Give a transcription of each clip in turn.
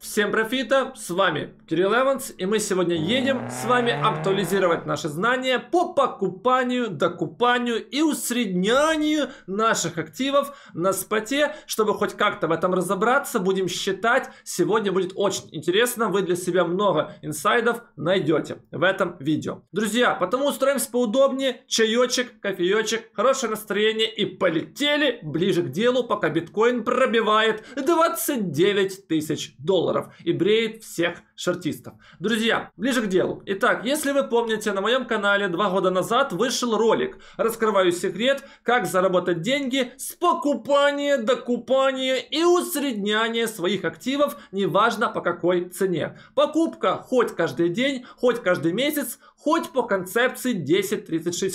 Всем профита, с вами Кирилл Эванс, и мы сегодня едем с вами актуализировать наши знания по покупанию, докупанию и усреднянию наших активов на споте. Чтобы хоть как-то в этом разобраться, будем считать. Сегодня будет очень интересно, вы для себя много инсайдов найдете в этом видео. Друзья, потому устроимся поудобнее, чаечек, кофеечек, хорошее настроение и полетели ближе к делу, пока биткоин пробивает 29 тысяч долларов долларов и бреет всех шортистов. Друзья, ближе к делу. Итак, если вы помните, на моем канале два года назад вышел ролик «Раскрываю секрет. Как заработать деньги с покупания, докупания и усредняния своих активов, неважно по какой цене». Покупка хоть каждый день, хоть каждый месяц, хоть по концепции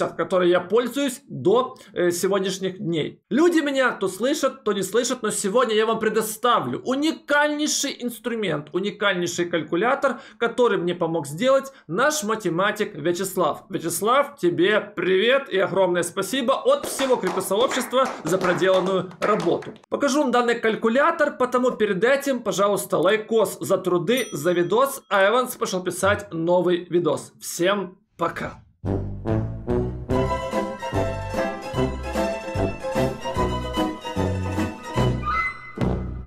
10-30-60, которой я пользуюсь до э, сегодняшних дней. Люди меня то слышат, то не слышат, но сегодня я вам предоставлю уникальнейший инструмент, уникальнейший калькулятор, который мне помог сделать наш математик Вячеслав. Вячеслав, тебе привет и огромное спасибо от всего криптосообщества за проделанную работу. Покажу вам данный калькулятор, потому перед этим, пожалуйста, лайкос за труды, за видос, а Эванс пошел писать новый видос. Всем Пока.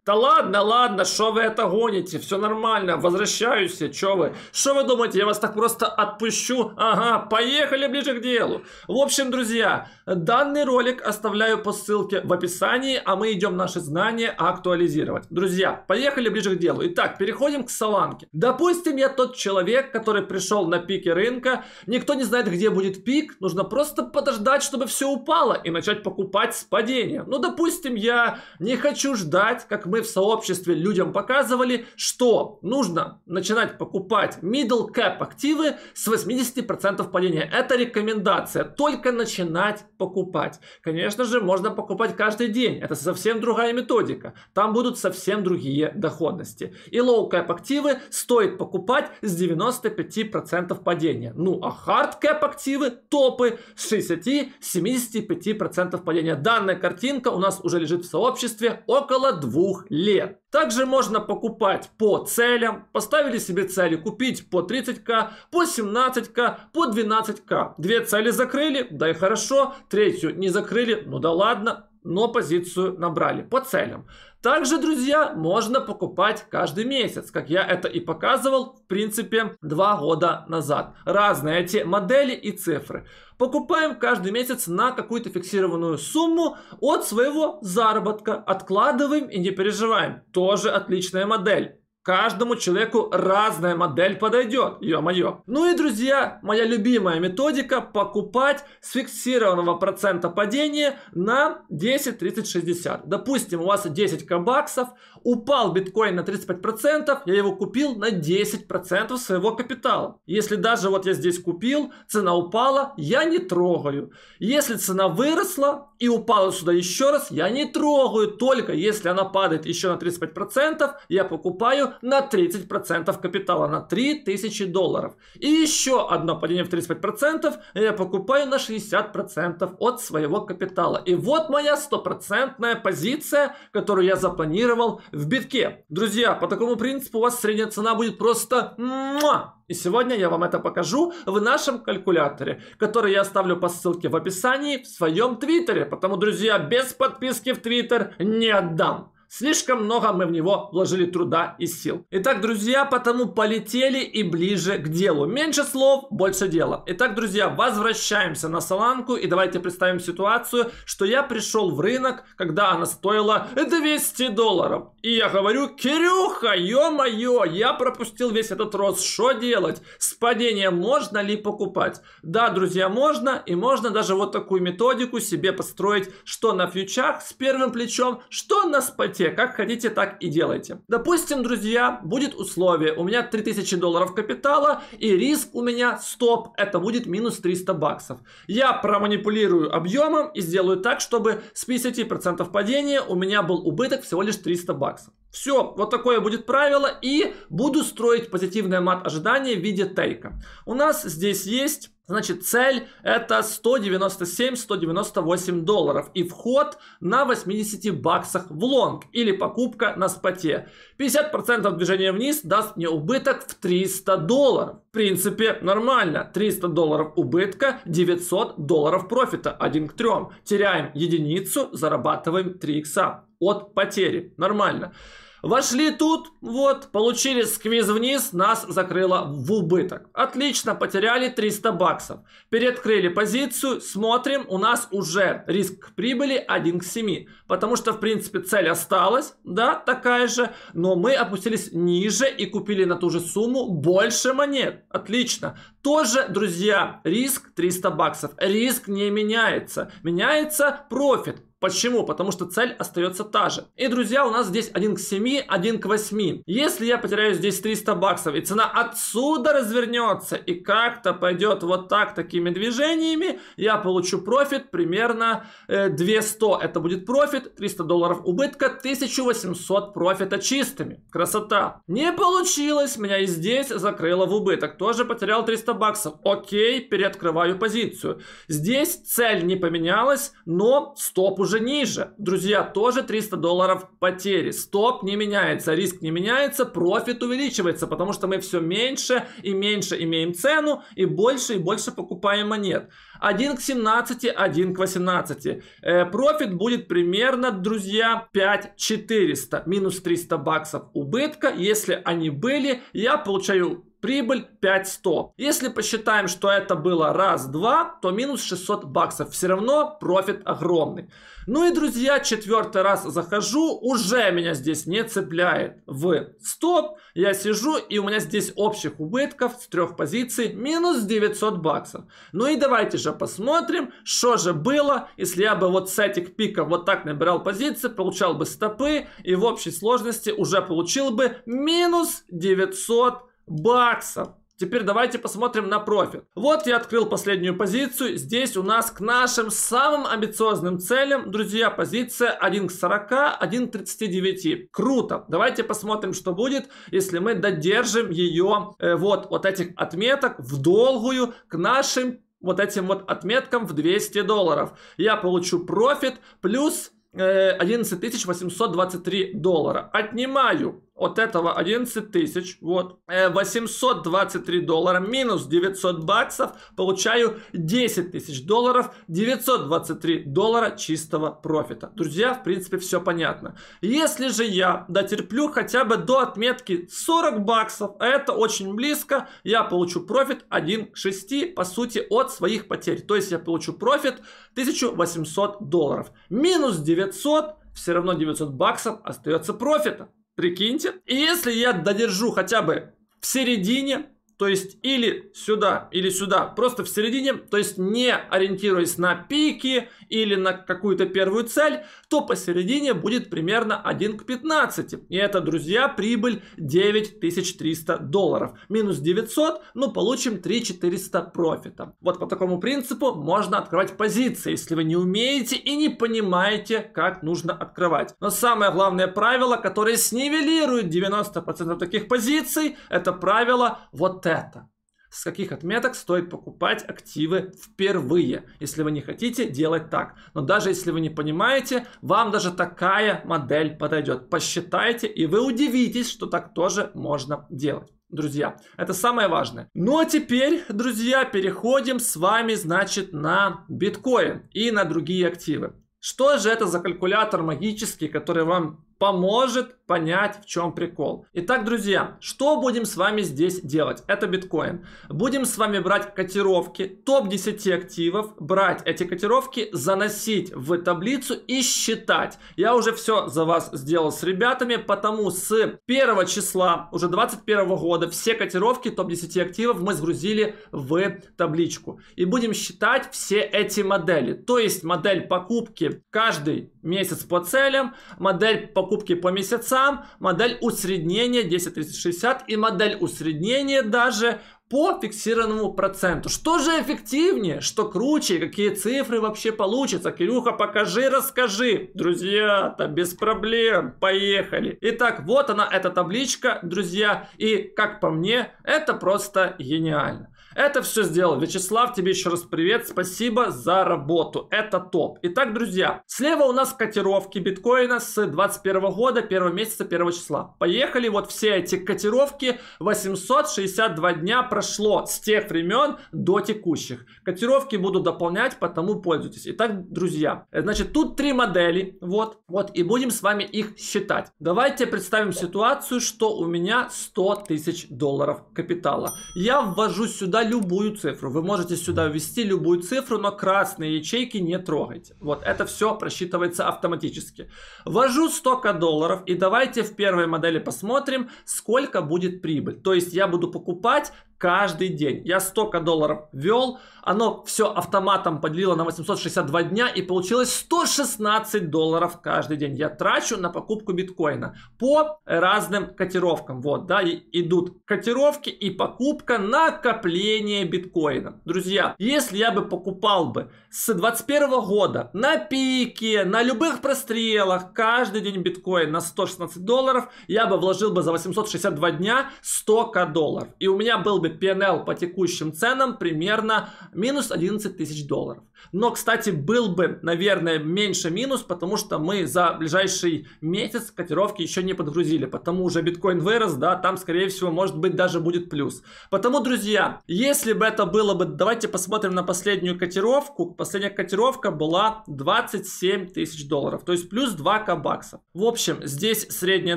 Да ладно, ладно, что вы это гоните, все нормально, возвращаюсь, что вы? Что вы думаете, я вас так просто отпущу? Ага, поехали ближе к делу. В общем, друзья, данный ролик оставляю по ссылке в описании, а мы идем наши знания актуализировать. Друзья, поехали ближе к делу. Итак, переходим к Соланке. Допустим, я тот человек, который пришел на пике рынка, никто не знает, где будет пик, нужно просто подождать, чтобы все упало и начать покупать с падения. Ну, допустим, я не хочу ждать, как мы мы в сообществе людям показывали, что нужно начинать покупать middle cap активы с 80% падения. Это рекомендация. Только начинать покупать. Конечно же, можно покупать каждый день. Это совсем другая методика. Там будут совсем другие доходности. И low cap активы стоит покупать с 95% падения. Ну, а hard cap активы топы с 60-75% падения. Данная картинка у нас уже лежит в сообществе около двух лет. Также можно покупать по целям. Поставили себе цели купить по 30к, по 17к, по 12к. Две цели закрыли, да и хорошо. Третью не закрыли, ну да ладно, но позицию набрали по целям. Также, друзья, можно покупать каждый месяц, как я это и показывал, в принципе, два года назад. Разные эти модели и цифры. Покупаем каждый месяц на какую-то фиксированную сумму от своего заработка. Откладываем и не переживаем. Тоже отличная модель. Каждому человеку разная модель подойдет, ё-моё. Ну и, друзья, моя любимая методика покупать с фиксированного процента падения на 10, 30, 60. Допустим, у вас 10 кабаксов, Упал биткоин на 35%, я его купил на 10% своего капитала. Если даже вот я здесь купил, цена упала, я не трогаю. Если цена выросла и упала сюда еще раз, я не трогаю. Только если она падает еще на 35%, я покупаю на 30% капитала, на 3000 долларов. И еще одно падение в 35%, я покупаю на 60% от своего капитала. И вот моя стопроцентная позиция, которую я запланировал в битке. Друзья, по такому принципу у вас средняя цена будет просто... Муа! И сегодня я вам это покажу в нашем калькуляторе, который я оставлю по ссылке в описании в своем твиттере. Потому, друзья, без подписки в твиттер не отдам. Слишком много мы в него вложили труда и сил. Итак, друзья, потому полетели и ближе к делу. Меньше слов, больше дела. Итак, друзья, возвращаемся на Соланку и давайте представим ситуацию, что я пришел в рынок, когда она стоила 200 долларов. И я говорю, Кирюха, ё-моё, я пропустил весь этот рост, что делать? С падением можно ли покупать? Да, друзья, можно, и можно даже вот такую методику себе построить, что на фьючах с первым плечом, что на споте статье. Как хотите, так и делайте. Допустим, друзья, будет условие. У меня 3000 долларов капитала и риск у меня стоп. Это будет минус 300 баксов. Я проманипулирую объемом и сделаю так, чтобы с 50% падения у меня был убыток всего лишь 300 баксов. Все, вот такое будет правило и буду строить позитивное мат ожидание в виде тейка. У нас здесь есть Значит, цель это 197-198 долларов и вход на 80 баксах в лонг или покупка на споте. 50% движения вниз даст мне убыток в 300 долларов. В принципе, нормально. 300 долларов убытка, 900 долларов профита, 1 к 3. Теряем единицу, зарабатываем 3 икса от потери. Нормально. Вошли тут, вот, получили сквиз вниз, нас закрыло в убыток. Отлично, потеряли 300 баксов. Переоткрыли позицию, смотрим, у нас уже риск прибыли 1 к 7. Потому что, в принципе, цель осталась, да, такая же, но мы опустились ниже и купили на ту же сумму больше монет. Отлично. Тоже, друзья, риск 300 баксов. Риск не меняется. Меняется профит. Почему? Потому что цель остается та же. И, друзья, у нас здесь 1 к 7, 1 к 8. Если я потеряю здесь 300 баксов, и цена отсюда развернется, и как-то пойдет вот так, такими движениями, я получу профит примерно э, 200. Это будет профит, 300 долларов убытка, 1800 профита чистыми. Красота. Не получилось, меня и здесь закрыло в убыток. Тоже потерял 300 баксов. Окей, переоткрываю позицию. Здесь цель не поменялась, но стоп уже уже ниже. Друзья, тоже 300 долларов потери. Стоп не меняется, риск не меняется, профит увеличивается, потому что мы все меньше и меньше имеем цену и больше и больше покупаем монет. 1 к 17, 1 к 18. Э, профит будет примерно, друзья, 5400. Минус 300 баксов убытка. Если они были, я получаю прибыль 5100. Если посчитаем, что это было раз-два, то минус 600 баксов. Все равно профит огромный. Ну и, друзья, четвертый раз захожу, уже меня здесь не цепляет в стоп. Я сижу, и у меня здесь общих убытков с трех позиций минус 900 баксов. Ну и давайте же посмотрим, что же было, если я бы вот с этих пиков вот так набирал позиции, получал бы стопы, и в общей сложности уже получил бы минус 900 баксов баксов. Теперь давайте посмотрим на профит. Вот я открыл последнюю позицию. Здесь у нас к нашим самым амбициозным целям, друзья, позиция 1 к 40, 1 к 39. Круто. Давайте посмотрим, что будет, если мы додержим ее э, вот от этих отметок в долгую к нашим вот этим вот отметкам в 200 долларов. Я получу профит плюс 11 э, 823 доллара. Отнимаю от этого 11 тысяч, вот, 823 э, доллара минус 900 баксов, получаю 10 тысяч долларов, 923 доллара чистого профита. Друзья, в принципе, все понятно. Если же я дотерплю хотя бы до отметки 40 баксов, а это очень близко, я получу профит 1 к 6, по сути, от своих потерь. То есть я получу профит 1800 долларов. Минус 900 все равно 900 баксов остается профита. Прикиньте. И если я додержу хотя бы в середине то есть или сюда, или сюда, просто в середине, то есть не ориентируясь на пики или на какую-то первую цель, то посередине будет примерно 1 к 15. И это, друзья, прибыль 9300 долларов. Минус 900, ну получим 3400 профита. Вот по такому принципу можно открывать позиции, если вы не умеете и не понимаете, как нужно открывать. Но самое главное правило, которое снивелирует 90% таких позиций, это правило вот это. С каких отметок стоит покупать активы впервые, если вы не хотите делать так. Но даже если вы не понимаете, вам даже такая модель подойдет. Посчитайте, и вы удивитесь, что так тоже можно делать друзья. Это самое важное. Ну а теперь, друзья, переходим с вами, значит, на биткоин и на другие активы. Что же это за калькулятор магический, который вам поможет понять, в чем прикол. Итак, друзья, что будем с вами здесь делать? Это биткоин. Будем с вами брать котировки топ-10 активов, брать эти котировки, заносить в таблицу и считать. Я уже все за вас сделал с ребятами, потому с 1 числа уже 21 года все котировки топ-10 активов мы сгрузили в табличку. И будем считать все эти модели. То есть модель покупки каждый месяц по целям, модель покупки покупки по месяцам, модель усреднения 10.360 и модель усреднения даже по фиксированному проценту. Что же эффективнее, что круче, какие цифры вообще получится, Кирюха, покажи, расскажи. Друзья, то без проблем, поехали. Итак, вот она, эта табличка, друзья, и как по мне, это просто гениально. Это все сделал. Вячеслав, тебе еще раз привет. Спасибо за работу. Это топ. Итак, друзья, слева у нас котировки биткоина с 21 года, 1 месяца, 1 числа. Поехали. Вот все эти котировки. 862 дня прошло с тех времен до текущих. Котировки буду дополнять, потому пользуйтесь. Итак, друзья, э, значит, тут три модели. Вот, вот, и будем с вами их считать. Давайте представим ситуацию, что у меня 100 тысяч долларов капитала. Я ввожу сюда любую цифру. Вы можете сюда ввести любую цифру, но красные ячейки не трогайте. Вот это все просчитывается автоматически. Ввожу столько долларов и давайте в первой модели посмотрим, сколько будет прибыль. То есть я буду покупать каждый день. Я столько долларов вел, оно все автоматом поделило на 862 дня и получилось 116 долларов каждый день. Я трачу на покупку биткоина по разным котировкам. Вот, да, и идут котировки и покупка накопления биткоина. Друзья, если я бы покупал бы с 21 года на пике, на любых прострелах, каждый день биткоин на 116 долларов, я бы вложил бы за 862 дня 100к долларов. И у меня был бы доходы PNL по текущим ценам примерно минус 11 тысяч долларов. Но, кстати, был бы, наверное, меньше минус, потому что мы за ближайший месяц котировки еще не подгрузили. Потому уже биткоин вырос, да, там, скорее всего, может быть, даже будет плюс. Потому, друзья, если бы это было бы... Давайте посмотрим на последнюю котировку. Последняя котировка была 27 тысяч долларов, то есть плюс 2к баксов. В общем, здесь средняя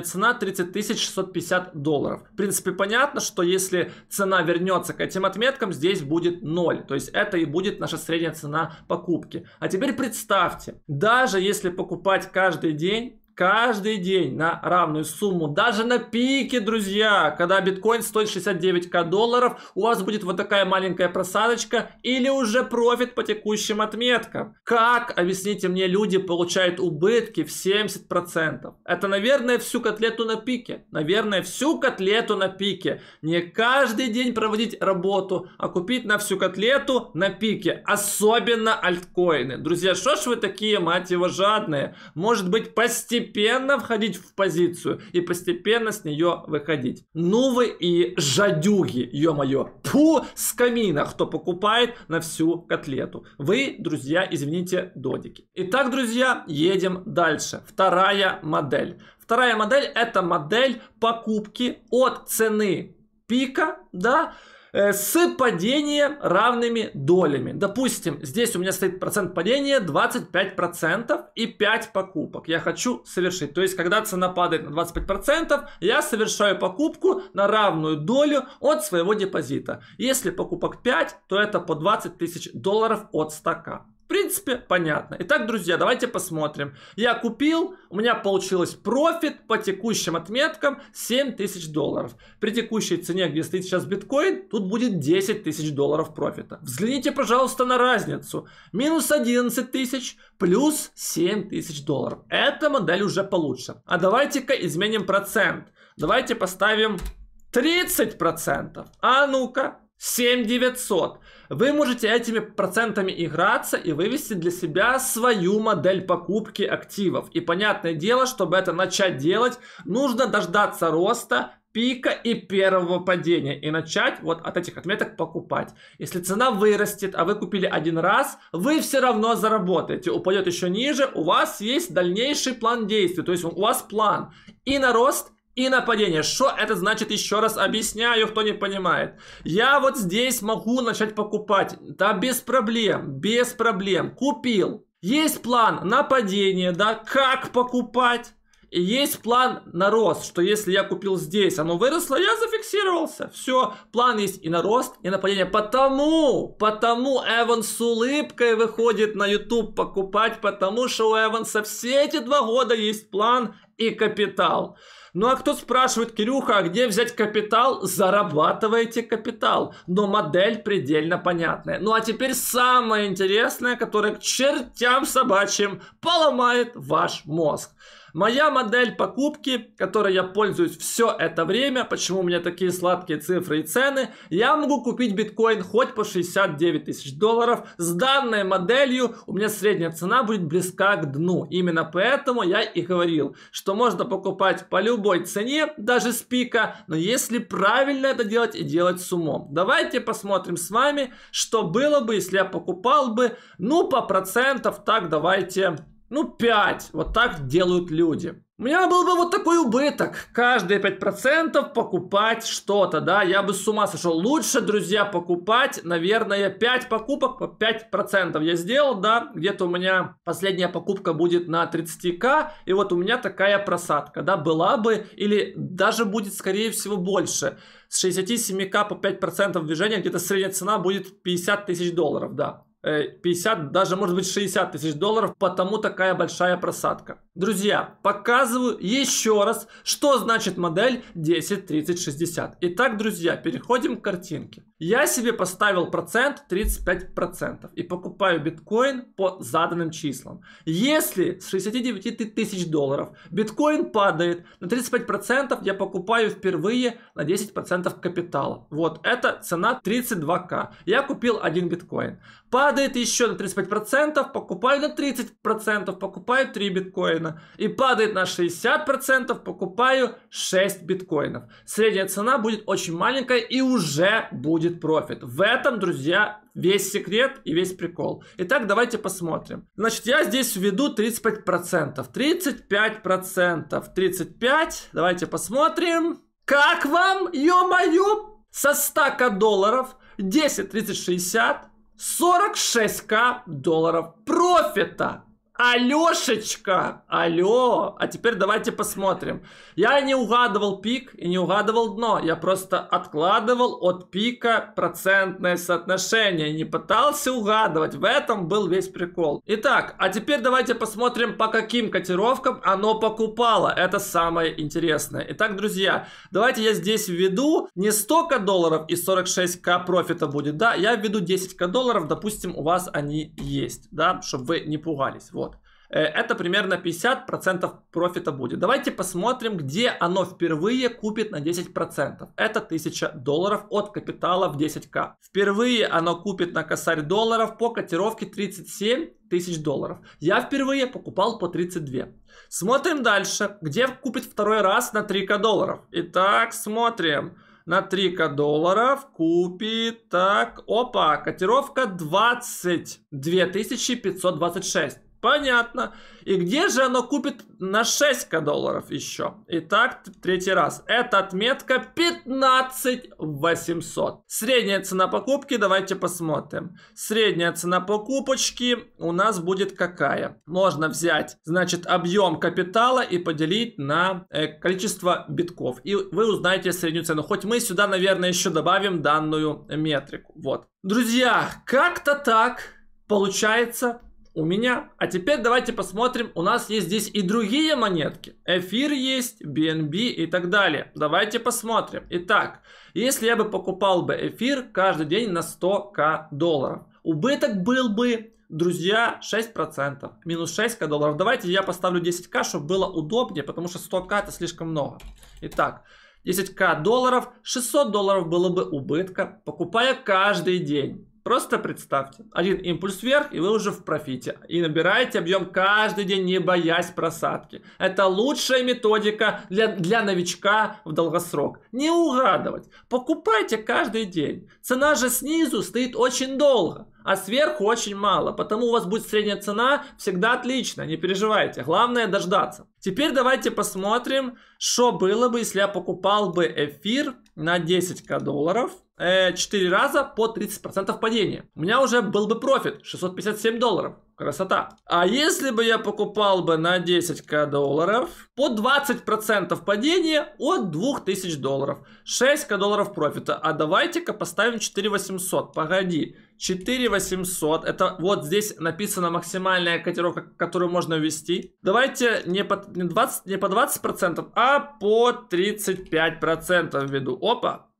цена 30 650 долларов. В принципе, понятно, что если цена вернется к этим отметкам, здесь будет 0. То есть это и будет наша средняя цена покупки. А теперь представьте, даже если покупать каждый день, каждый день на равную сумму. Даже на пике, друзья, когда биткоин стоит 69к долларов, у вас будет вот такая маленькая просадочка или уже профит по текущим отметкам. Как, объясните мне, люди получают убытки в 70%? Это, наверное, всю котлету на пике. Наверное, всю котлету на пике. Не каждый день проводить работу, а купить на всю котлету на пике. Особенно альткоины. Друзья, что ж вы такие, мать его, жадные? Может быть, постепенно постепенно входить в позицию и постепенно с нее выходить. Ну вы и жадюги, ё-моё. Пу, с камина, кто покупает на всю котлету. Вы, друзья, извините, додики. Итак, друзья, едем дальше. Вторая модель. Вторая модель это модель покупки от цены пика, да, Э, с падением равными долями. Допустим, здесь у меня стоит процент падения 25% и 5 покупок я хочу совершить. То есть, когда цена падает на 25%, я совершаю покупку на равную долю от своего депозита. Если покупок 5, то это по 20 тысяч долларов от стака принципе, понятно. Итак, друзья, давайте посмотрим. Я купил, у меня получилось профит по текущим отметкам 7 тысяч долларов. При текущей цене, где стоит сейчас биткоин, тут будет 10 тысяч долларов профита. Взгляните, пожалуйста, на разницу. Минус 11 тысяч, плюс 7 тысяч долларов. Эта модель уже получше. А давайте-ка изменим процент. Давайте поставим 30%. А ну-ка, 7900. Вы можете этими процентами играться и вывести для себя свою модель покупки активов. И понятное дело, чтобы это начать делать, нужно дождаться роста, пика и первого падения и начать вот от этих отметок покупать. Если цена вырастет, а вы купили один раз, вы все равно заработаете. Упадет еще ниже, у вас есть дальнейший план действий, то есть у вас план и на рост, и нападение. Что это значит, еще раз объясняю, кто не понимает. Я вот здесь могу начать покупать. Да, без проблем, без проблем. Купил. Есть план нападения, да, как покупать. И есть план на рост, что если я купил здесь, оно выросло, я зафиксировался. Все, план есть и на рост, и на падение. Потому, потому Эван с улыбкой выходит на YouTube покупать, потому что у Эванса все эти два года есть план и капитал. Ну а кто спрашивает, Кирюха, а где взять капитал? Зарабатывайте капитал. Но модель предельно понятная. Ну а теперь самое интересное, которое к чертям собачьим поломает ваш мозг. Моя модель покупки, которой я пользуюсь все это время, почему у меня такие сладкие цифры и цены, я могу купить биткоин хоть по 69 тысяч долларов. С данной моделью у меня средняя цена будет близка к дну. Именно поэтому я и говорил, что можно покупать по любой цене, даже с пика, но если правильно это делать и делать с умом. Давайте посмотрим с вами, что было бы, если я покупал бы, ну, по процентов, так давайте ну, 5. Вот так делают люди. У меня был бы вот такой убыток. Каждые 5% покупать что-то, да? Я бы с ума сошел. Лучше, друзья, покупать, наверное, 5 покупок по 5% я сделал, да? Где-то у меня последняя покупка будет на 30к. И вот у меня такая просадка, да? Была бы или даже будет, скорее всего, больше. С 67к по 5% движения где-то средняя цена будет 50 тысяч долларов, да? 50, э, даже может быть 60 тысяч долларов, потому такая большая просадка. Друзья, показываю еще раз, что значит модель 10-30-60. Итак, друзья, переходим к картинке. Я себе поставил процент 35% и покупаю биткоин по заданным числам. Если с 69 тысяч долларов биткоин падает на 35%, я покупаю впервые на 10% капитала. Вот, это цена 32к. Я купил один биткоин. Падает еще на 35%, покупаю на 30%, покупаю 3 биткоина биткоина и падает на 60%, покупаю 6 биткоинов. Средняя цена будет очень маленькая и уже будет профит. В этом, друзья, весь секрет и весь прикол. Итак, давайте посмотрим. Значит, я здесь введу 35%. 35%. 35. Давайте посмотрим. Как вам, ё-моё, со 100к долларов 10, 30, 60, 46к долларов профита. Алешечка! Алло! А теперь давайте посмотрим. Я не угадывал пик и не угадывал дно. Я просто откладывал от пика процентное соотношение. Не пытался угадывать. В этом был весь прикол. Итак, а теперь давайте посмотрим, по каким котировкам оно покупало. Это самое интересное. Итак, друзья, давайте я здесь введу не 100к долларов и 46к профита будет. Да, я введу 10к долларов. Допустим, у вас они есть. Да, чтобы вы не пугались. Вот. Э, это примерно 50% профита будет. Давайте посмотрим, где оно впервые купит на 10%. Это 1000 долларов от капитала в 10к. Впервые оно купит на косарь долларов по котировке 37 тысяч долларов. Я впервые покупал по 32. Смотрим дальше, где купит второй раз на 3к долларов. Итак, смотрим на 3к долларов купит, так, опа, котировка 22 526. Понятно. И где же оно купит на 6 долларов еще? Итак, третий раз. Это отметка 15 800. Средняя цена покупки, давайте посмотрим. Средняя цена покупочки у нас будет какая? Можно взять, значит, объем капитала и поделить на э, количество битков. И вы узнаете среднюю цену. Хоть мы сюда, наверное, еще добавим данную метрику. Вот. Друзья, как-то так получается у меня. А теперь давайте посмотрим, у нас есть здесь и другие монетки. Эфир есть, BNB и так далее. Давайте посмотрим. Итак, если я бы покупал бы эфир каждый день на 100к долларов, убыток был бы, друзья, 6%, минус 6к долларов. Давайте я поставлю 10к, чтобы было удобнее, потому что 100к это слишком много. Итак, 10к долларов, 600 долларов было бы убытка, покупая каждый день. Просто представьте, один импульс вверх, и вы уже в профите. И набираете объем каждый день, не боясь просадки. Это лучшая методика для, для новичка в долгосрок. Не угадывать. Покупайте каждый день. Цена же снизу стоит очень долго, а сверху очень мало. Потому у вас будет средняя цена всегда отлично, не переживайте. Главное дождаться. Теперь давайте посмотрим, что было бы, если я покупал бы эфир на 10к долларов э, 4 раза по 30% падения. У меня уже был бы профит 657 долларов. Красота. А если бы я покупал бы на 10к долларов по 20% падения от 2000 долларов. 6к долларов профита. А давайте-ка поставим 4800. Погоди. 4800. Это вот здесь написана максимальная котировка, которую можно ввести. Давайте не по, не 20, не по 20%, а по 35% введу. Опа,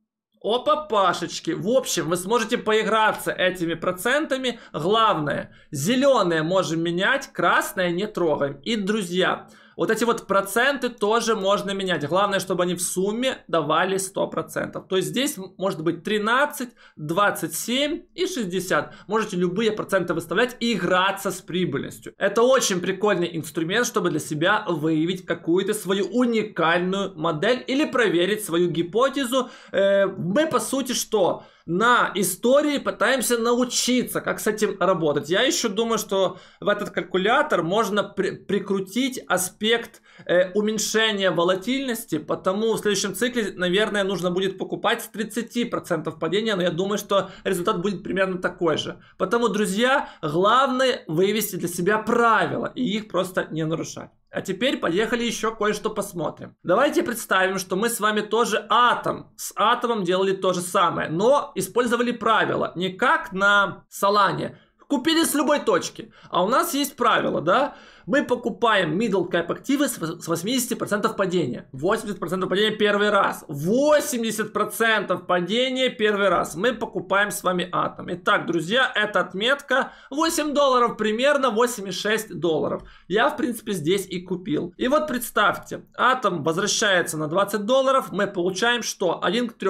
о папашечке. В общем, вы сможете поиграться этими процентами. Главное, зеленое можем менять, красное не трогаем. И, друзья, вот эти вот проценты тоже можно менять. Главное, чтобы они в сумме давали 100%. То есть здесь может быть 13, 27 и 60. Можете любые проценты выставлять и играться с прибыльностью. Это очень прикольный инструмент, чтобы для себя выявить какую-то свою уникальную модель или проверить свою гипотезу. Э, мы по сути что? на истории пытаемся научиться, как с этим работать. Я еще думаю, что в этот калькулятор можно при прикрутить аспект э, уменьшения волатильности, потому в следующем цикле, наверное, нужно будет покупать с 30% падения, но я думаю, что результат будет примерно такой же. Потому, друзья, главное вывести для себя правила и их просто не нарушать. А теперь поехали еще кое-что посмотрим. Давайте представим, что мы с вами тоже атом. С атомом делали то же самое, но использовали правила. Не как на Солане, Купили с любой точки. А у нас есть правило, да? Мы покупаем middle cap активы с 80% падения. 80% падения первый раз. 80% падения первый раз. Мы покупаем с вами атом. Итак, друзья, эта отметка 8 долларов примерно, 8,6 долларов. Я, в принципе, здесь и купил. И вот представьте, атом возвращается на 20 долларов. Мы получаем что? 1 к 3.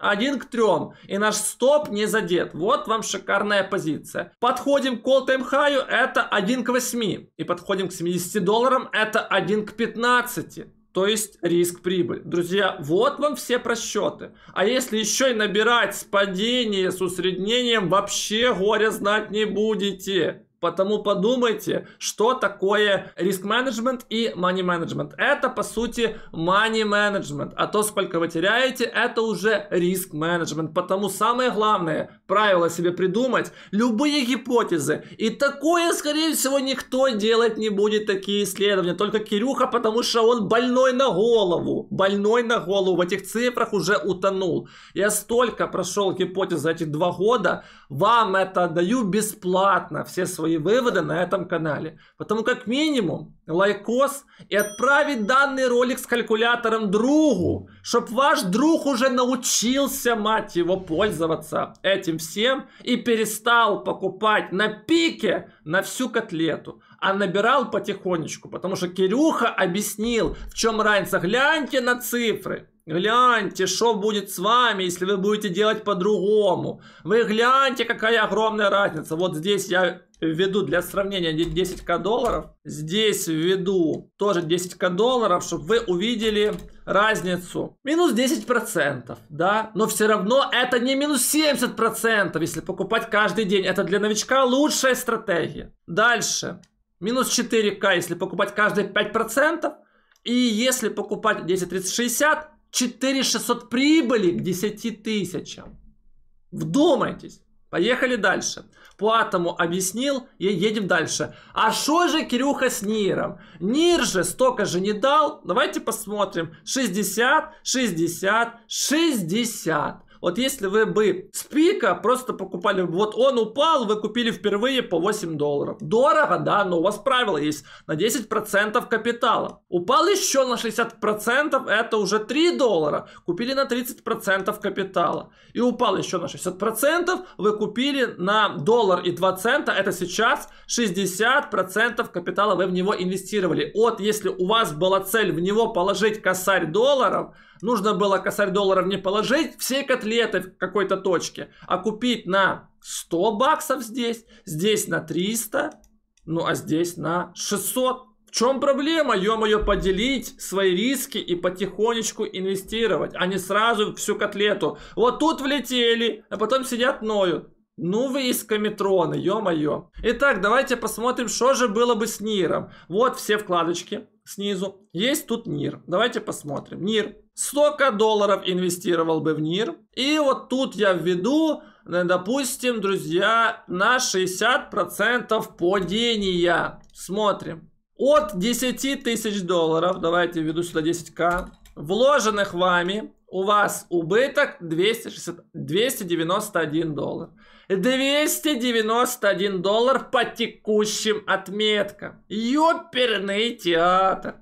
Один к трем. И наш стоп не задет. Вот вам шикарная позиция. Подходим к all time high, это 1 к 8. И подходим к 70 долларам, это 1 к 15 то есть риск-прибыль. Друзья, вот вам все просчеты. А если еще и набирать с падения, с усреднением, вообще горе знать не будете. Потому подумайте, что такое риск-менеджмент и money-менеджмент. Это, по сути, money-менеджмент. А то, сколько вы теряете, это уже риск-менеджмент. Потому самое главное, правило себе придумать, любые гипотезы. И такое, скорее всего, никто делать не будет, такие исследования. Только Кирюха, потому что он больной на голову. Больной на голову. В этих цифрах уже утонул. Я столько прошел гипотез за эти два года. Вам это даю бесплатно. Все свои свои выводы на этом канале. Потому как минимум лайкос и отправить данный ролик с калькулятором другу, чтобы ваш друг уже научился, мать его, пользоваться этим всем и перестал покупать на пике на всю котлету а набирал потихонечку, потому что Кирюха объяснил, в чем разница. Гляньте на цифры, гляньте, что будет с вами, если вы будете делать по-другому. Вы гляньте, какая огромная разница. Вот здесь я введу для сравнения 10к долларов. Здесь введу тоже 10к долларов, чтобы вы увидели разницу. Минус 10%, да? Но все равно это не минус 70%, если покупать каждый день. Это для новичка лучшая стратегия. Дальше. Минус 4к, если покупать каждые 5%. И если покупать 10, 30, 60, 4600 прибыли к 10 тысячам. Вдумайтесь. Поехали дальше. Поэтому объяснил и едем дальше. А что же Кирюха с Ниром? Нир же столько же не дал. Давайте посмотрим. 60, 60, 60. Вот если вы бы с пика просто покупали, вот он упал, вы купили впервые по 8 долларов. Дорого, да, но у вас правило есть на 10% капитала. Упал еще на 60%, это уже 3 доллара. Купили на 30% капитала. И упал еще на 60%, вы купили на доллар и 2 цента, это сейчас 60% капитала вы в него инвестировали. Вот если у вас была цель в него положить косарь долларов – Нужно было косарь долларов не положить все котлеты в какой-то точке, а купить на 100 баксов здесь, здесь на 300, ну а здесь на 600. В чем проблема, ё-моё, поделить свои риски и потихонечку инвестировать, а не сразу всю котлету. Вот тут влетели, а потом сидят ноют. Ну вы из Кометрона, ё-моё. Итак, давайте посмотрим, что же было бы с Ниром. Вот все вкладочки снизу. Есть тут Нир. Давайте посмотрим. Нир. Столько долларов инвестировал бы в Нир. И вот тут я введу, допустим, друзья, на 60% падения. Смотрим. От 10 тысяч долларов, давайте введу сюда 10к, вложенных вами, у вас убыток 260, 291 доллар. 291 доллар по текущим отметкам. Ёперный театр.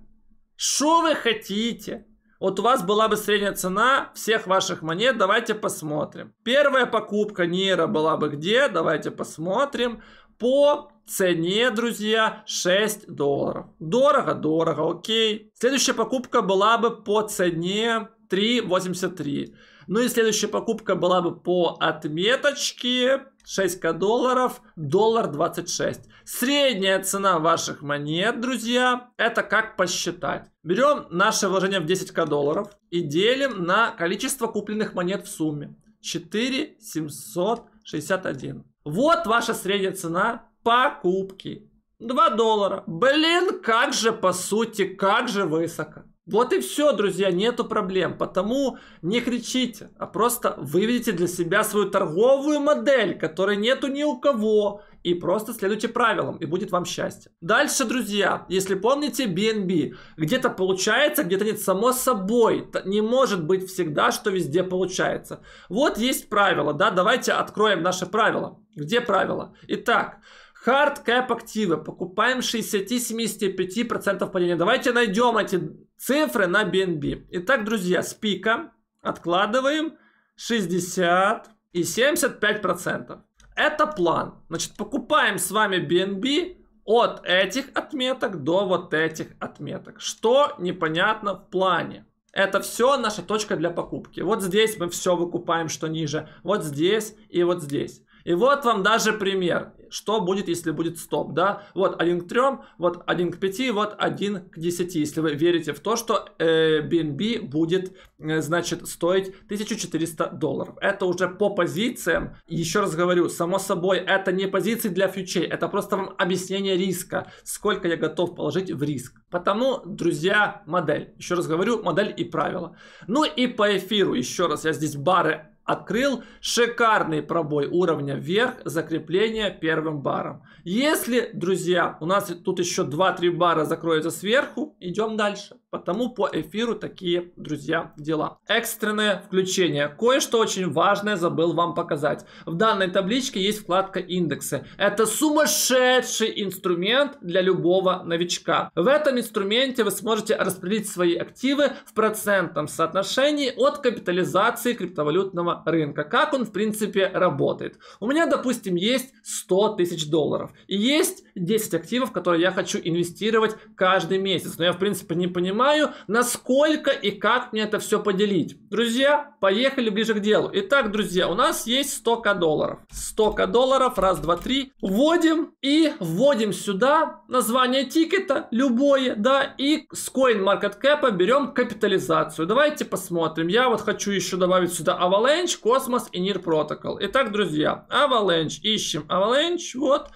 Что вы хотите? Вот у вас была бы средняя цена всех ваших монет. Давайте посмотрим. Первая покупка Нира была бы где? Давайте посмотрим. По цене, друзья, 6 долларов. Дорого, дорого, окей. Следующая покупка была бы по цене 3,83. Ну и следующая покупка была бы по отметочке 6к долларов, доллар 26. Средняя цена ваших монет, друзья, это как посчитать. Берем наше вложение в 10к долларов и делим на количество купленных монет в сумме. 4761. Вот ваша средняя цена покупки. 2 доллара. Блин, как же по сути, как же высоко. Вот и все, друзья, нету проблем. Потому не кричите, а просто выведите для себя свою торговую модель, которой нету ни у кого. И просто следуйте правилам, и будет вам счастье. Дальше, друзья, если помните BNB, где-то получается, где-то нет, само собой. Не может быть всегда, что везде получается. Вот есть правило, да, давайте откроем наше правило. Где правило? Итак, Hard cap активы. Покупаем 60-75% падения. Давайте найдем эти цифры на BNB. Итак, друзья, с пика откладываем 60 и 75%. Это план. Значит, покупаем с вами BNB от этих отметок до вот этих отметок. Что непонятно в плане. Это все наша точка для покупки. Вот здесь мы все выкупаем, что ниже. Вот здесь и вот здесь. И вот вам даже пример, что будет, если будет стоп, да? Вот 1 к 3, вот 1 к 5, вот 1 к 10, если вы верите в то, что э, BNB будет, э, значит, стоить 1400 долларов. Это уже по позициям, еще раз говорю, само собой, это не позиции для фьючей, это просто вам объяснение риска, сколько я готов положить в риск. Потому, друзья, модель, еще раз говорю, модель и правила. Ну и по эфиру, еще раз, я здесь бары открыл шикарный пробой уровня вверх, закрепление первым баром. Если, друзья, у нас тут еще 2-3 бара закроются сверху, идем дальше. Потому по эфиру такие, друзья, дела. Экстренное включение. Кое-что очень важное забыл вам показать. В данной табличке есть вкладка индексы. Это сумасшедший инструмент для любого новичка. В этом инструменте вы сможете распределить свои активы в процентном соотношении от капитализации криптовалютного рынка. Как он, в принципе, работает. У меня, допустим, есть 100 тысяч долларов. И есть 10 активов, которые я хочу инвестировать каждый месяц. Но я, в принципе, не понимаю, понимаю, насколько и как мне это все поделить. Друзья, поехали ближе к делу. Итак, друзья, у нас есть 100 к долларов. 100 к долларов, раз, два, три. Вводим и вводим сюда название тикета, любое, да, и с CoinMarketCap а берем капитализацию. Давайте посмотрим. Я вот хочу еще добавить сюда Avalanche, Cosmos и Near Protocol. Итак, друзья, Avalanche, ищем Avalanche, вот.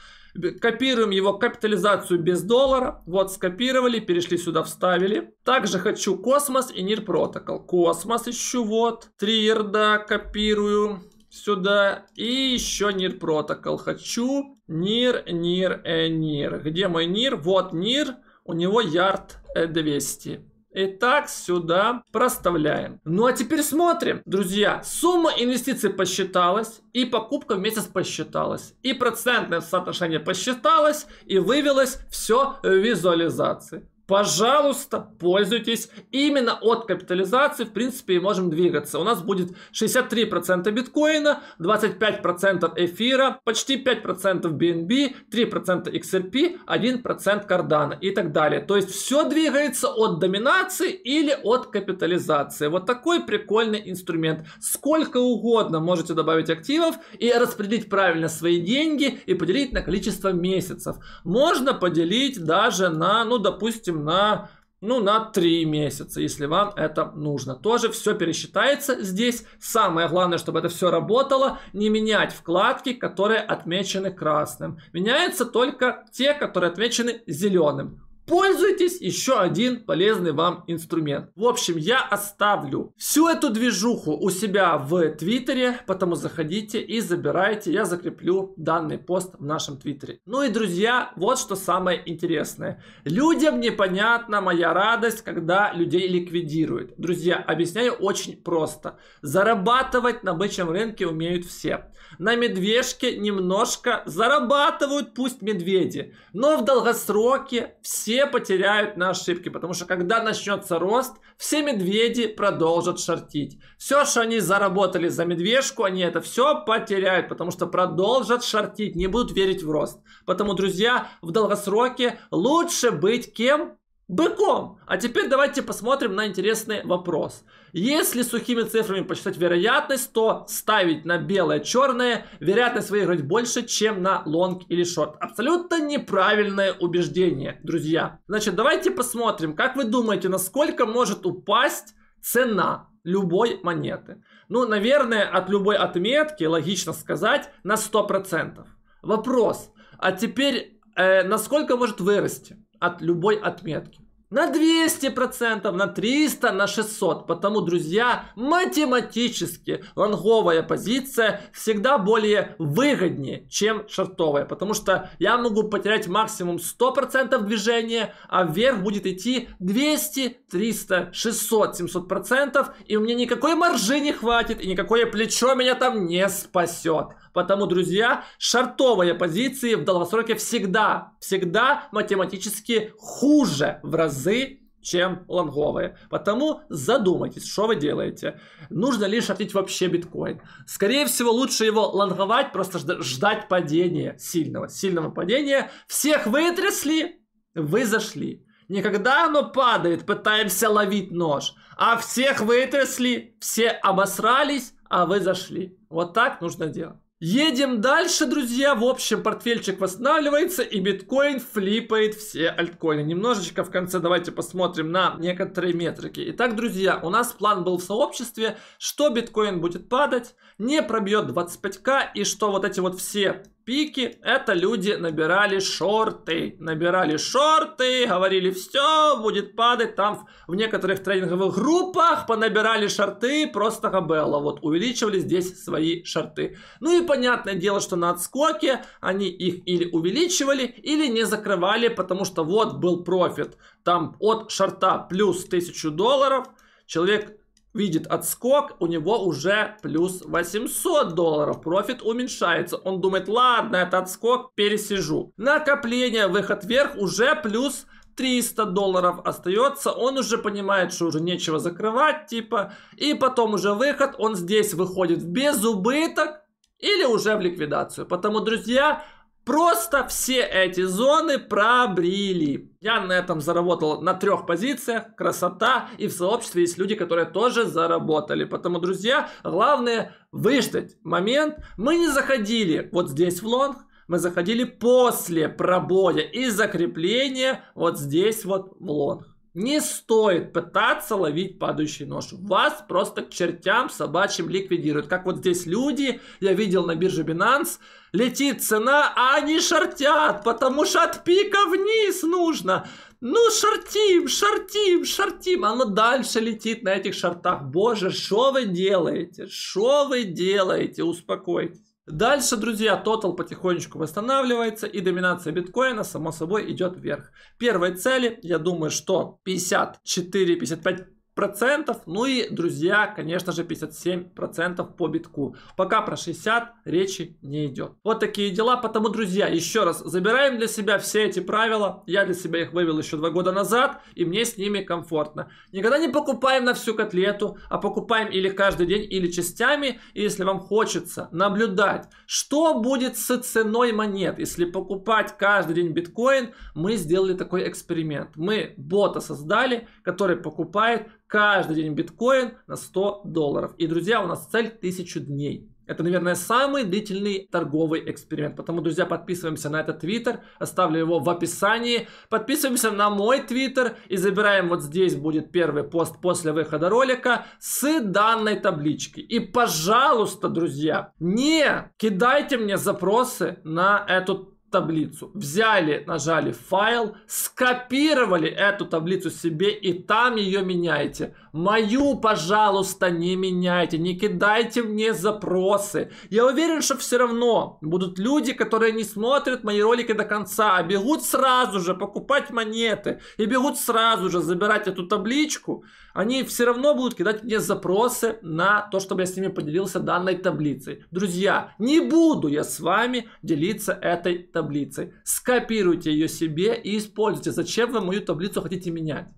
Копируем его капитализацию без доллара. Вот, скопировали, перешли сюда, вставили. Также хочу космос и NIR Protocol. Космос ищу, вот. триер да копирую сюда. И еще NIR Protocol хочу. NIR, NIR, э, NIR. Где мой NIR? Вот NIR. У него ярд 200. Э, Итак, сюда проставляем. Ну а теперь смотрим, друзья. Сумма инвестиций посчиталась, и покупка в месяц посчиталась, и процентное соотношение посчиталось, и вывелось все в визуализации пожалуйста, пользуйтесь. Именно от капитализации, в принципе, и можем двигаться. У нас будет 63% биткоина, 25% эфира, почти 5% BNB, 3% XRP, 1% Cardano и так далее. То есть все двигается от доминации или от капитализации. Вот такой прикольный инструмент. Сколько угодно можете добавить активов и распределить правильно свои деньги и поделить на количество месяцев. Можно поделить даже на, ну, допустим, допустим, на, ну, на 3 месяца, если вам это нужно. Тоже все пересчитается здесь. Самое главное, чтобы это все работало, не менять вкладки, которые отмечены красным. Меняются только те, которые отмечены зеленым пользуйтесь, еще один полезный вам инструмент. В общем, я оставлю всю эту движуху у себя в Твиттере, потому заходите и забирайте, я закреплю данный пост в нашем Твиттере. Ну и, друзья, вот что самое интересное. Людям непонятна моя радость, когда людей ликвидируют. Друзья, объясняю очень просто. Зарабатывать на бычьем рынке умеют все. На медвежке немножко зарабатывают, пусть медведи, но в долгосроке все все потеряют на ошибки, потому что когда начнется рост, все медведи продолжат шортить. Все, что они заработали за медвежку, они это все потеряют, потому что продолжат шортить, не будут верить в рост. Поэтому, друзья, в долгосроке лучше быть кем? Быком. А теперь давайте посмотрим на интересный вопрос. Если сухими цифрами посчитать вероятность, то ставить на белое-черное вероятность выиграть больше, чем на лонг или шорт. Абсолютно неправильное убеждение, друзья. Значит, давайте посмотрим, как вы думаете, насколько может упасть цена любой монеты. Ну, наверное, от любой отметки, логично сказать, на 100%. Вопрос, а теперь э, насколько может вырасти от любой отметки? на 200%, на 300, на 600. Потому, друзья, математически лонговая позиция всегда более выгоднее, чем шортовая. Потому что я могу потерять максимум 100% движения, а вверх будет идти 200, 300, 600, 700%. И у меня никакой маржи не хватит, и никакое плечо меня там не спасет. Потому, друзья, шортовые позиции в долгосроке всегда, всегда математически хуже в разы разы, чем лонговые. Потому задумайтесь, что вы делаете. Нужно лишь шортить вообще биткоин? Скорее всего, лучше его лонговать, просто ждать падения сильного. Сильного падения. Всех вытрясли, вы зашли. Никогда оно падает, пытаемся ловить нож. А всех вытрясли, все обосрались, а вы зашли. Вот так нужно делать. Едем дальше, друзья. В общем, портфельчик восстанавливается и биткоин флипает все альткоины. Немножечко в конце давайте посмотрим на некоторые метрики. Итак, друзья, у нас план был в сообществе, что биткоин будет падать, не пробьет 25к и что вот эти вот все Пики – это люди набирали шорты. Набирали шорты, говорили, все, будет падать. Там в некоторых тренинговых группах понабирали шорты, просто хабелла. Вот, увеличивали здесь свои шорты. Ну и понятное дело, что на отскоке они их или увеличивали, или не закрывали, потому что вот был профит. Там от шорта плюс 1000 долларов – Человек видит отскок, у него уже плюс 800 долларов. Профит уменьшается. Он думает, ладно, этот отскок пересижу. Накопление, выход вверх уже плюс 300 долларов остается, он уже понимает, что уже нечего закрывать, типа, и потом уже выход, он здесь выходит без безубыток или уже в ликвидацию. Потому, друзья, Просто все эти зоны пробрили. Я на этом заработал на трех позициях. Красота. И в сообществе есть люди, которые тоже заработали. Поэтому, друзья, главное выждать момент. Мы не заходили вот здесь в лонг. Мы заходили после пробоя и закрепления вот здесь вот в лонг. Не стоит пытаться ловить падающий нож. Вас просто к чертям собачьим ликвидируют. Как вот здесь люди, я видел на бирже Binance, летит цена, а они шортят, потому что от пика вниз нужно. Ну, шортим, шортим, шортим. Оно дальше летит на этих шортах. Боже, что вы делаете? Что вы делаете? Успокойтесь. Дальше, друзья, тотал потихонечку восстанавливается и доминация биткоина, само собой, идет вверх. Первой цели, я думаю, что 54, 55, процентов. Ну и, друзья, конечно же, 57 процентов по битку. Пока про 60 речи не идет. Вот такие дела. Потому, друзья, еще раз, забираем для себя все эти правила. Я для себя их вывел еще два года назад, и мне с ними комфортно. Никогда не покупаем на всю котлету, а покупаем или каждый день, или частями. И если вам хочется наблюдать, что будет с ценой монет, если покупать каждый день биткоин, мы сделали такой эксперимент. Мы бота создали, который покупает каждый день биткоин на 100 долларов. И, друзья, у нас цель 1000 дней. Это, наверное, самый длительный торговый эксперимент. Потому, друзья, подписываемся на этот твиттер, оставлю его в описании. Подписываемся на мой твиттер и забираем вот здесь будет первый пост после выхода ролика с данной таблички. И, пожалуйста, друзья, не кидайте мне запросы на эту таблицу. Взяли, нажали файл, скопировали эту таблицу себе и там ее меняете. Мою, пожалуйста, не меняйте, не кидайте мне запросы. Я уверен, что все равно будут люди, которые не смотрят мои ролики до конца, а бегут сразу же покупать монеты и бегут сразу же забирать эту табличку. Они все равно будут кидать мне запросы на то, чтобы я с ними поделился данной таблицей. Друзья, не буду я с вами делиться этой таблицей таблицы, скопируйте ее себе и используйте. Зачем вы мою таблицу хотите менять?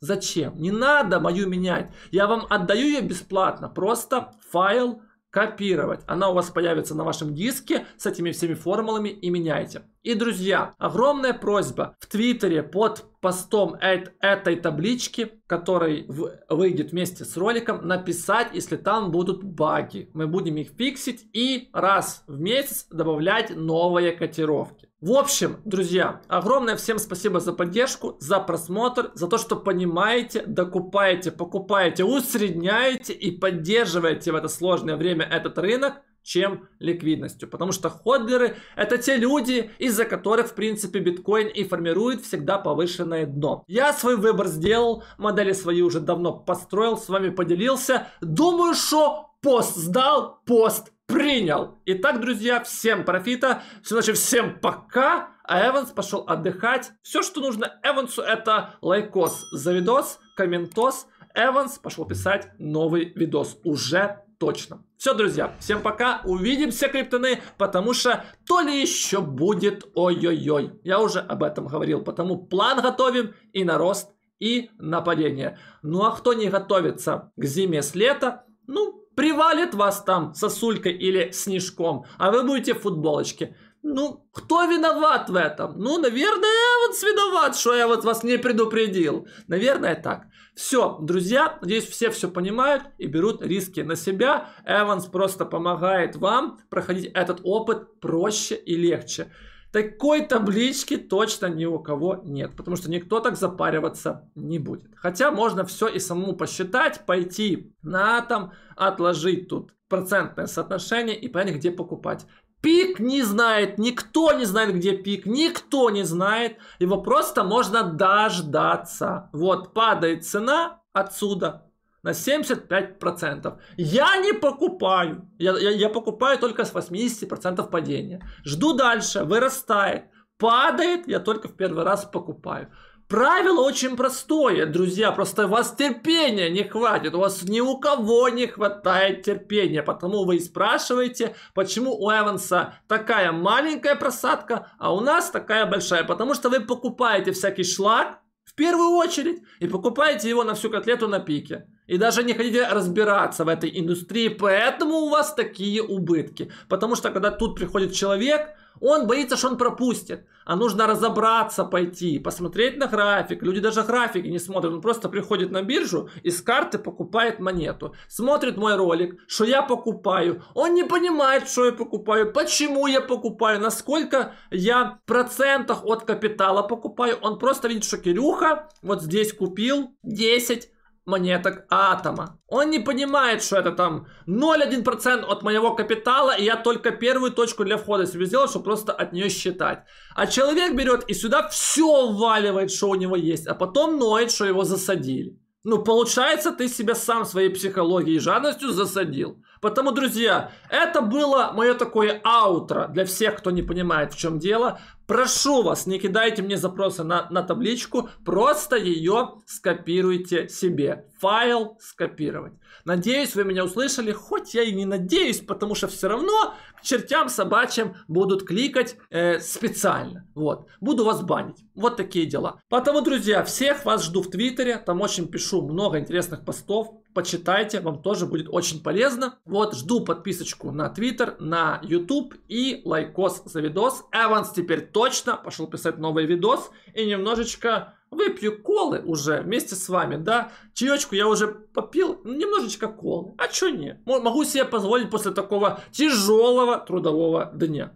Зачем? Не надо мою менять. Я вам отдаю ее бесплатно. Просто файл копировать. Она у вас появится на вашем диске с этими всеми формулами и меняйте. И, друзья, огромная просьба в Твиттере под постом эт этой таблички, который выйдет вместе с роликом, написать, если там будут баги. Мы будем их фиксить и раз в месяц добавлять новые котировки. В общем, друзья, огромное всем спасибо за поддержку, за просмотр, за то, что понимаете, докупаете, покупаете, усредняете и поддерживаете в это сложное время этот рынок чем ликвидностью. Потому что ходлеры это те люди, из-за которых, в принципе, биткоин и формирует всегда повышенное дно. Я свой выбор сделал, модели свои уже давно построил, с вами поделился. Думаю, что пост сдал, пост принял. Итак, друзья, всем профита. Значит, всем пока. А Эванс пошел отдыхать. Все, что нужно Эвансу, это лайкос за видос, комментос. Эванс пошел писать новый видос уже точно. Все, друзья, всем пока, увидимся, криптоны, потому что то ли еще будет ой-ой-ой. Я уже об этом говорил, потому план готовим и на рост, и на падение. Ну а кто не готовится к зиме с лета, ну, привалит вас там сосулькой или снежком, а вы будете в футболочке. Ну, кто виноват в этом? Ну, наверное, я вот виноват, что я вот вас не предупредил. Наверное, так. Все, друзья, здесь все все понимают и берут риски на себя. Эванс просто помогает вам проходить этот опыт проще и легче. Такой таблички точно ни у кого нет, потому что никто так запариваться не будет. Хотя можно все и самому посчитать, пойти на атом, отложить тут процентное соотношение и понять, где покупать. Пик не знает, никто не знает, где пик, никто не знает. Его просто можно дождаться. Вот, падает цена отсюда на 75%. Я не покупаю. Я, я, я покупаю только с 80% падения. Жду дальше, вырастает. Падает, я только в первый раз покупаю. Правило очень простое, друзья, просто у вас терпения не хватит, у вас ни у кого не хватает терпения, потому вы и спрашиваете, почему у Эванса такая маленькая просадка, а у нас такая большая, потому что вы покупаете всякий шлак в первую очередь и покупаете его на всю котлету на пике. И даже не хотите разбираться в этой индустрии, поэтому у вас такие убытки. Потому что когда тут приходит человек, он боится, что он пропустит. А нужно разобраться, пойти, посмотреть на график. Люди даже графики не смотрят. Он просто приходит на биржу и с карты покупает монету. Смотрит мой ролик, что я покупаю. Он не понимает, что я покупаю, почему я покупаю, насколько я в процентах от капитала покупаю. Он просто видит, что Кирюха вот здесь купил 10, монеток атома. Он не понимает, что это там 0,1% от моего капитала, и я только первую точку для входа себе сделал, чтобы просто от нее считать. А человек берет и сюда все вваливает, что у него есть, а потом ноет, что его засадили. Ну, получается, ты себя сам своей психологией и жадностью засадил. Потому, друзья, это было мое такое аутро для всех, кто не понимает, в чем дело. Прошу вас, не кидайте мне запросы на, на табличку, просто ее скопируйте себе. Файл скопировать. Надеюсь, вы меня услышали, хоть я и не надеюсь, потому что все равно к чертям собачьим будут кликать э, специально. Вот, буду вас банить. Вот такие дела. Потому, друзья, всех вас жду в Твиттере, там очень пишу много интересных постов, почитайте, вам тоже будет очень полезно. Вот, жду подписочку на Твиттер, на YouTube и лайкос за видос. Эванс теперь точно пошел писать новый видос и немножечко выпью колы уже вместе с вами, да? Чаечку я уже попил, немножечко колы. А чё не? Могу себе позволить после такого тяжелого трудового дня.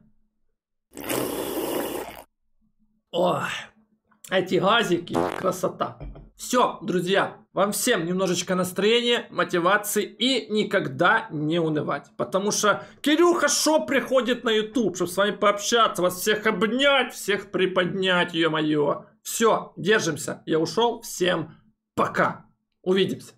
Ой, эти газики, красота. Все, друзья, вам всем немножечко настроения, мотивации и никогда не унывать. Потому что Кирюха Шо приходит на YouTube, чтобы с вами пообщаться, вас всех обнять, всех приподнять, ё-моё. Все, держимся. Я ушел. Всем пока. Увидимся.